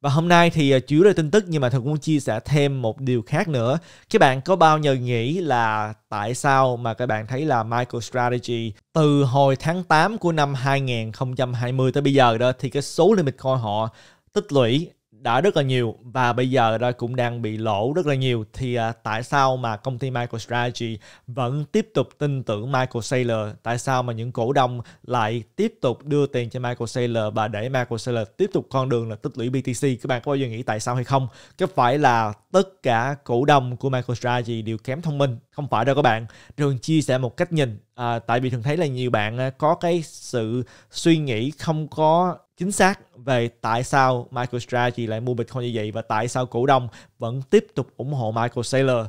Và hôm nay thì chủ yếu là tin tức nhưng mà Thần cũng chia sẻ thêm một điều khác nữa. Các bạn có bao giờ nghĩ là tại sao mà các bạn thấy là MicroStrategy từ hồi tháng 8 của năm 2020 tới bây giờ đó thì cái số limit coin họ tích lũy đã rất là nhiều và bây giờ đã cũng đang bị lỗ rất là nhiều thì à, tại sao mà công ty MicroStrategy vẫn tiếp tục tin tưởng Michael Saylor tại sao mà những cổ đông lại tiếp tục đưa tiền cho Michael Saylor và để Michael Saylor tiếp tục con đường là tích lũy BTC các bạn có bao giờ nghĩ tại sao hay không có phải là tất cả cổ đông của MicroStrategy đều kém thông minh không phải đâu các bạn Thường chia sẻ một cách nhìn à, tại vì thường thấy là nhiều bạn à, có cái sự suy nghĩ không có chính xác về tại sao MicroStrategy lại mua Bitcoin như vậy và tại sao cổ đông vẫn tiếp tục ủng hộ Michael Saylor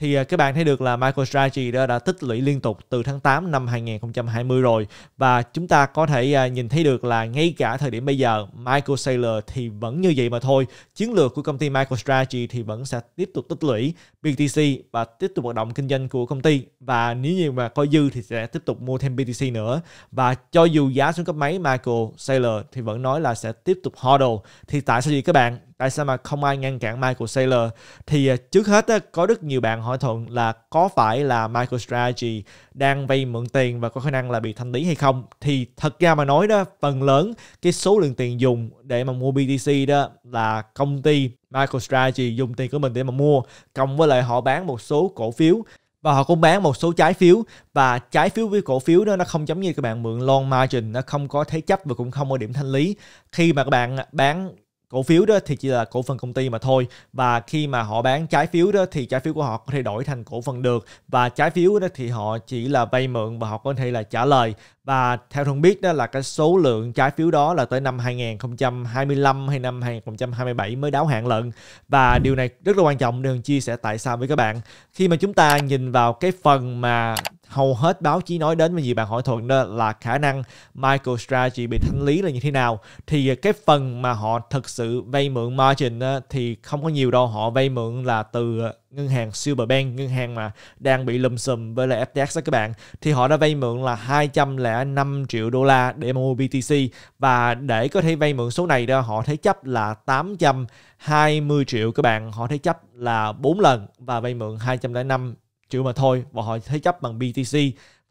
thì à, các bạn thấy được là MicroStrategy đã, đã tích lũy liên tục từ tháng 8 năm 2020 rồi và chúng ta có thể à, nhìn thấy được là ngay cả thời điểm bây giờ Michael Saylor thì vẫn như vậy mà thôi chiến lược của công ty MicroStrategy thì vẫn sẽ tiếp tục tích lũy BTC và tiếp tục hoạt động kinh doanh của công ty và nếu như mà có dư thì sẽ tiếp tục mua thêm BTC nữa và cho dù giá xuống cấp mấy Michael Saylor thì vẫn nói là sẽ tiếp tục hodl thì tại sao vậy các bạn tại sao mà không ai ngăn cản Michael Saylor thì à, trước hết có rất nhiều bạn hỏi thuận là có phải là Michael Strategy đang vay mượn tiền và có khả năng là bị thanh lý hay không thì thật ra mà nói đó phần lớn cái số lượng tiền dùng để mà mua BTC đó là công ty Michael Strategy dùng tiền của mình để mà mua cộng với lại họ bán một số cổ phiếu và họ cũng bán một số trái phiếu và trái phiếu với cổ phiếu đó nó không giống như các bạn mượn loan margin nó không có thế chấp và cũng không có điểm thanh lý khi mà các bạn à, bán cổ phiếu đó thì chỉ là cổ phần công ty mà thôi và khi mà họ bán trái phiếu đó thì trái phiếu của họ có thể đổi thành cổ phần được và trái phiếu đó thì họ chỉ là vay mượn và họ có thể là trả lời và theo thông biết đó là cái số lượng trái phiếu đó là tới năm 2025 hay năm 2027 mới đáo hạn lận và điều này rất là quan trọng để chia sẻ tại sao với các bạn khi mà chúng ta nhìn vào cái phần mà hầu hết báo chí nói đến và nhiều bạn hỏi thuận đó là khả năng Michael Strategy bị thanh lý là như thế nào thì cái phần mà họ thực sự vay mượn margin đó, thì không có nhiều đâu họ vay mượn là từ ngân hàng Silverbank ngân hàng mà đang bị lùm xùm với lại FTX đó các bạn thì họ đã vay mượn là 205 triệu đô la để mua BTC và để có thể vay mượn số này đó họ thế chấp là 820 triệu các bạn họ thế chấp là 4 lần và vay mượn 205 triệu mà thôi và họ thế chấp bằng BTC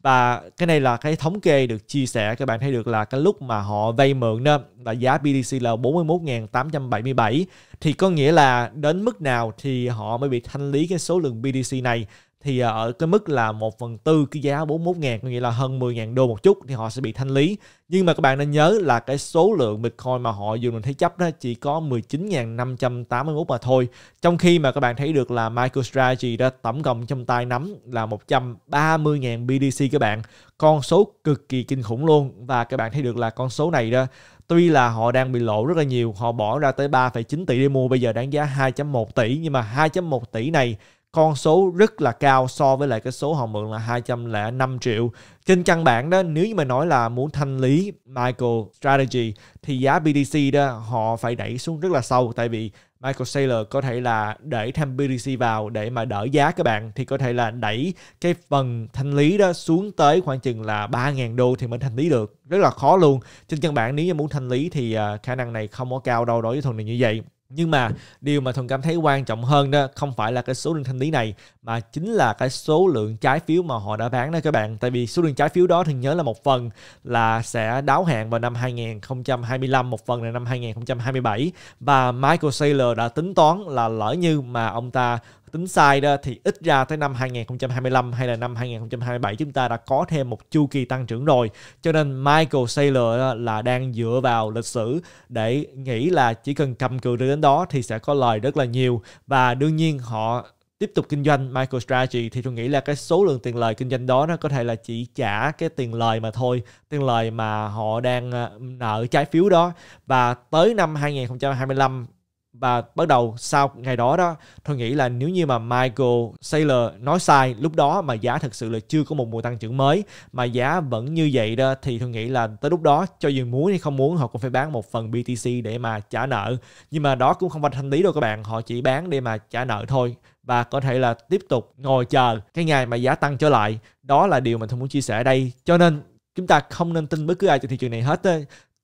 và cái này là cái thống kê được chia sẻ các bạn thấy được là cái lúc mà họ vay mượn đó là giá BTC là 41.877 thì có nghĩa là đến mức nào thì họ mới bị thanh lý cái số lượng BTC này thì à, ở cái mức là 1 phần tư cái giá 41 ngàn có nghĩa là hơn 10 ngàn đô một chút thì họ sẽ bị thanh lý nhưng mà các bạn nên nhớ là cái số lượng Bitcoin mà họ dùng để thế chấp đó chỉ có 19.581 mà thôi trong khi mà các bạn thấy được là MicroStrategy đã tổng cộng trong tay nắm là 130.000 bdc các bạn con số cực kỳ kinh khủng luôn và các bạn thấy được là con số này đó Tuy là họ đang bị lỗ rất là nhiều, họ bỏ ra tới 3,9 tỷ để mua, bây giờ đáng giá 2.1 tỷ. Nhưng mà 2.1 tỷ này con số rất là cao so với lại cái số họ mượn là 205 triệu. Trên căn bản đó nếu như mà nói là muốn thanh lý Michael Strategy thì giá BTC đó họ phải đẩy xuống rất là sâu tại vì Michael Saylor có thể là để thêm BTC vào để mà đỡ giá các bạn thì có thể là đẩy cái phần thanh lý đó xuống tới khoảng chừng là 3.000 đô thì mới thanh lý được rất là khó luôn trên căn bản nếu như muốn thanh lý thì à, khả năng này không có cao đâu đối với tuần này như vậy nhưng mà điều mà thuần cảm thấy quan trọng hơn đó không phải là cái số lượng thanh lý này mà chính là cái số lượng trái phiếu mà họ đã bán đó các bạn tại vì số lượng trái phiếu đó thì nhớ là một phần là sẽ đáo hạn vào năm 2025 một phần là năm 2027 và Michael Saylor đã tính toán là lỡ như mà ông ta tính sai đó thì ít ra tới năm 2025 hay là năm 2027 chúng ta đã có thêm một chu kỳ tăng trưởng rồi cho nên Michael Saylor là đang dựa vào lịch sử để nghĩ là chỉ cần cầm cự được đến đó thì sẽ có lời rất là nhiều và đương nhiên họ tiếp tục kinh doanh MicroStrategy thì tôi nghĩ là cái số lượng tiền lời kinh doanh đó nó có thể là chỉ trả cái tiền lời mà thôi, tiền lời mà họ đang ờ, nợ trái phiếu đó và tới năm 2025 và bắt đầu sau ngày đó đó tôi nghĩ là nếu như mà Michael Saylor nói sai lúc đó mà giá thật sự là chưa có một mùa tăng trưởng mới mà giá vẫn như vậy đó thì tôi nghĩ là tới lúc đó cho dù muốn hay không muốn họ cũng phải bán một phần BTC để mà trả nợ nhưng mà đó cũng không phải thanh lý đâu các bạn họ chỉ bán để mà trả nợ thôi và có thể là tiếp tục ngồi chờ cái ngày mà giá tăng trở lại đó là điều mà tôi muốn chia sẻ ở đây cho nên chúng ta không nên tin bất cứ ai trên thị trường này hết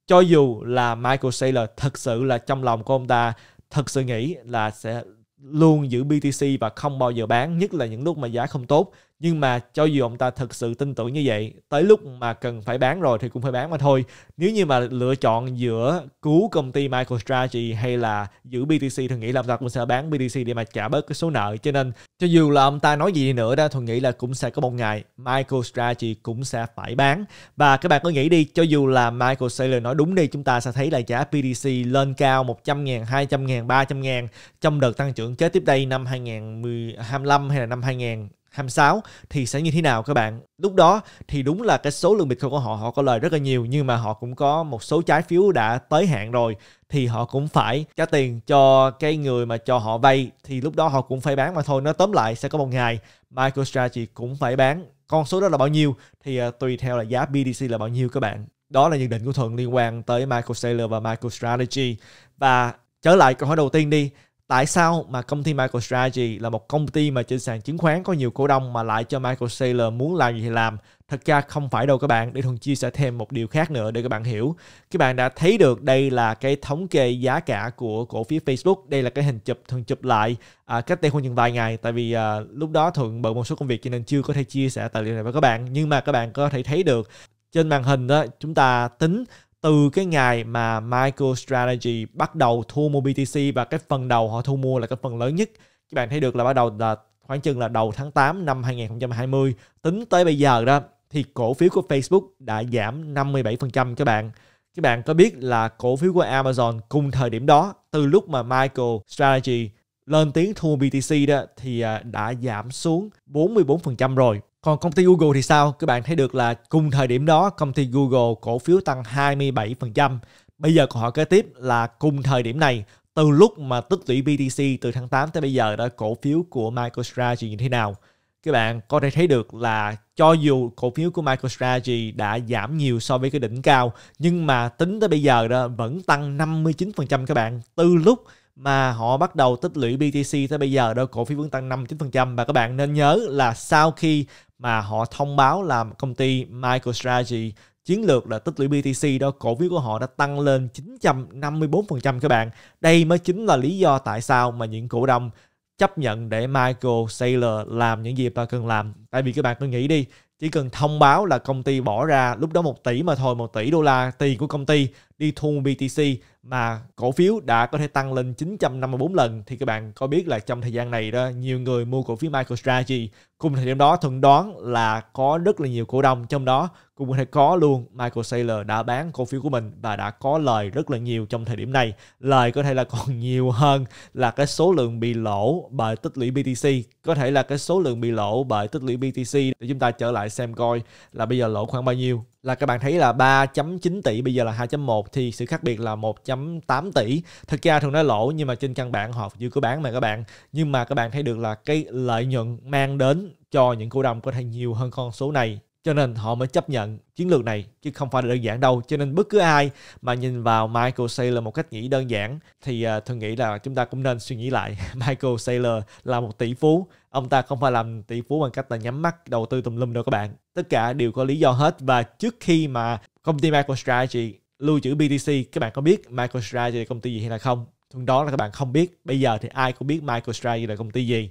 cho dù là Michael Saylor thật sự là trong lòng của ông ta thật sự nghĩ là sẽ luôn giữ BTC và không bao giờ bán nhất là những lúc mà giá không tốt nhưng mà cho dù ông ta thật sự tin tưởng như vậy tới lúc mà cần phải bán rồi thì cũng phải bán mà thôi nếu như mà lựa chọn giữa cứu công ty MicroStrategy hay là giữ BTC thì nghĩ là ông ta cũng sẽ bán BTC để mà trả bớt cái số nợ cho nên cho dù là ông ta nói gì đi nữa đó thuần nghĩ là cũng sẽ có một ngày MicroStrategy cũng sẽ phải bán và các bạn cứ nghĩ đi cho dù là Michael Saylor nói đúng đi chúng ta sẽ thấy là giá BTC lên cao 100 ngàn 200 ngàn 300 ngàn trong đợt tăng trưởng kế tiếp đây năm 2025 hay là năm 2000 26 thì sẽ như thế nào các bạn? Lúc đó thì đúng là cái số lượng Bitcoin của họ họ có lời rất là nhiều nhưng mà họ cũng có một số trái phiếu đã tới hạn rồi thì họ cũng phải trả tiền cho cái người mà cho họ vay thì lúc đó họ cũng phải bán mà thôi. Nó tóm lại sẽ có một ngày MicroStrategy cũng phải bán. Con số đó là bao nhiêu thì uh, tùy theo là giá BTC là bao nhiêu các bạn. Đó là nhận định của Thuận liên quan tới Michael Saylor và MicroStrategy. Và trở lại câu hỏi đầu tiên đi tại sao mà công ty MicroStrategy là một công ty mà trên sàn chứng khoán có nhiều cổ đông mà lại cho Michael Saylor muốn làm gì thì làm thật ra không phải đâu các bạn để thuần chia sẻ thêm một điều khác nữa để các bạn hiểu các bạn đã thấy được đây là cái thống kê giá cả của cổ phiếu Facebook đây là cái hình chụp thường chụp lại à, cách đây khoảng những vài ngày tại vì à, lúc đó thuận bận một số công việc cho nên chưa có thể chia sẻ tài liệu này với các bạn nhưng mà các bạn có thể thấy được trên màn hình đó chúng ta tính từ cái ngày mà MicroStrategy bắt đầu thu mua BTC và cái phần đầu họ thu mua là cái phần lớn nhất các bạn thấy được là bắt đầu là khoảng chừng là đầu tháng 8 năm 2020 tính tới bây giờ đó thì cổ phiếu của Facebook đã giảm 57% các bạn các bạn có biết là cổ phiếu của Amazon cùng thời điểm đó từ lúc mà Michael Strategy lên tiếng thu BTC đó thì à, đã giảm xuống 44% rồi còn công ty Google thì sao? Các bạn thấy được là cùng thời điểm đó công ty Google cổ phiếu tăng 27%. Bây giờ câu hỏi kế tiếp là cùng thời điểm này từ lúc mà tích lũy BTC từ tháng 8 tới bây giờ đã cổ phiếu của MicroStrategy như thế nào? Các bạn có thể thấy được là cho dù cổ phiếu của MicroStrategy đã giảm nhiều so với cái đỉnh cao nhưng mà tính tới bây giờ đó vẫn tăng 59% các bạn từ lúc mà họ bắt đầu tích lũy BTC tới bây giờ đó cổ phiếu vẫn tăng 59% và các bạn nên nhớ là sau khi mà họ thông báo là công ty MicroStrategy chiến lược là tích lũy BTC đó cổ phiếu của họ đã tăng lên 954% các bạn. Đây mới chính là lý do tại sao mà những cổ đông chấp nhận để Michael Saylor làm những gì ta cần làm. Tại vì các bạn cứ nghĩ đi, chỉ cần thông báo là công ty bỏ ra lúc đó 1 tỷ mà thôi, 1 tỷ đô la tiền của công ty đi thu BTC mà cổ phiếu đã có thể tăng lên 954 lần thì các bạn có biết là trong thời gian này đó nhiều người mua cổ phiếu MicroStrategy cùng thời điểm đó thuận đoán là có rất là nhiều cổ đông trong đó cũng có thể có luôn Michael Saylor đã bán cổ phiếu của mình và đã có lời rất là nhiều trong thời điểm này. Lời có thể là còn nhiều hơn là cái số lượng bị lỗ bởi tích lũy BTC. Có thể là cái số lượng bị lỗ bởi tích lũy BTC để chúng ta trở lại xem coi là bây giờ lỗ khoảng bao nhiêu là các bạn thấy là 3.9 tỷ bây giờ là 2.1 thì sự khác biệt là 1.8 tỷ. Thực ra thường nói lỗ nhưng mà trên căn bản họ chưa có bán mà các bạn. Nhưng mà các bạn thấy được là cái lợi nhuận mang đến cho những cổ đông có thể nhiều hơn con số này cho nên họ mới chấp nhận chiến lược này chứ không phải là đơn giản đâu. Cho nên bất cứ ai mà nhìn vào Michael Saylor một cách nghĩ đơn giản thì uh, à, tôi nghĩ là chúng ta cũng nên suy nghĩ lại. Michael Saylor là một tỷ phú. Ông ta không phải làm tỷ phú bằng cách là nhắm mắt đầu tư tùm lum đâu các bạn. Tất cả đều có lý do hết và trước khi mà công ty MicroStrategy lưu trữ BTC các bạn có biết MicroStrategy là công ty gì hay là không? Thường đó là các bạn không biết. Bây giờ thì ai cũng biết MicroStrategy là công ty gì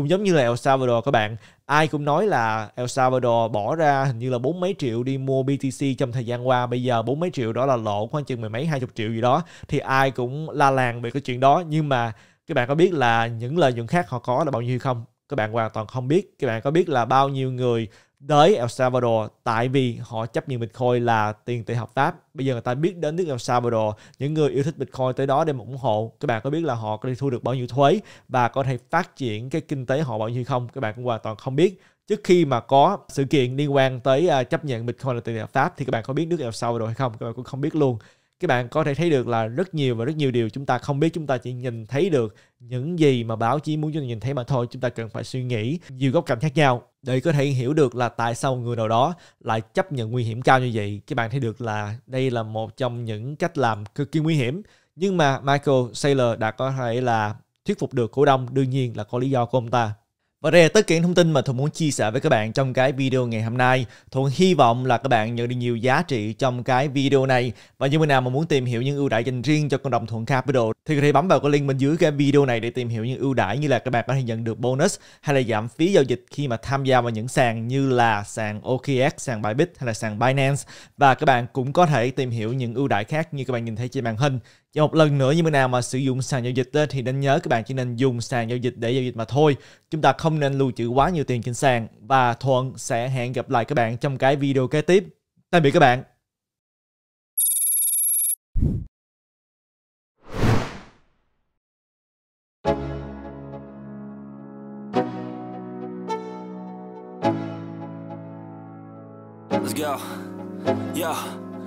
cũng giống như là El Salvador các bạn ai cũng nói là El Salvador bỏ ra hình như là bốn mấy triệu đi mua BTC trong thời gian qua bây giờ bốn mấy triệu đó là lỗ khoảng chừng mười mấy hai chục triệu gì đó thì ai cũng la làng về cái chuyện đó nhưng mà các bạn có biết là những lợi nhuận khác họ có là bao nhiêu không các bạn hoàn toàn không biết các bạn có biết là bao nhiêu người tới El Salvador tại vì họ chấp nhận Bitcoin là tiền tệ hợp pháp. Bây giờ người ta biết đến nước El Salvador, những người yêu thích Bitcoin tới đó để ủng hộ. Các bạn có biết là họ có thể thu được bao nhiêu thuế và có thể phát triển cái kinh tế họ bao nhiêu không? Các bạn cũng hoàn toàn không biết. Trước khi mà có sự kiện liên quan tới à, chấp nhận Bitcoin là tiền tệ hợp pháp thì các bạn có biết nước El Salvador hay không? Các bạn cũng không biết luôn các bạn có thể thấy được là rất nhiều và rất nhiều điều chúng ta không biết chúng ta chỉ nhìn thấy được những gì mà báo chí muốn chúng ta nhìn thấy mà thôi chúng ta cần phải suy nghĩ nhiều góc cạnh khác nhau để có thể hiểu được là tại sao người nào đó lại chấp nhận nguy hiểm cao như vậy các bạn thấy được là đây là một trong những cách làm cực kỳ nguy hiểm nhưng mà Michael Saylor đã có thể là thuyết phục được cổ đông đương nhiên là có lý do của ông ta và đây là tất cả những thông tin mà Thuận muốn chia sẻ với các bạn trong cái video ngày hôm nay. Thuận hy vọng là các bạn nhận được nhiều giá trị trong cái video này. Và những người nào mà muốn tìm hiểu những ưu đãi dành riêng cho cộng đồng Thuận Capital thì có thể bấm vào cái link bên dưới cái video này để tìm hiểu những ưu đãi như là các bạn có thể nhận được bonus hay là giảm phí giao dịch khi mà tham gia vào những sàn như là sàn OKX, sàn Bybit hay là sàn Binance. Và các bạn cũng có thể tìm hiểu những ưu đãi khác như các bạn nhìn thấy trên màn hình. Và một lần nữa như bữa nào mà sử dụng sàn giao dịch thì nên nhớ các bạn chỉ nên dùng sàn giao dịch để giao dịch mà thôi. Chúng ta không nên lưu trữ quá nhiều tiền trên sàn và Thuận sẽ hẹn gặp lại các bạn trong cái video kế tiếp. Tạm biệt các bạn. Let's go. Yeah.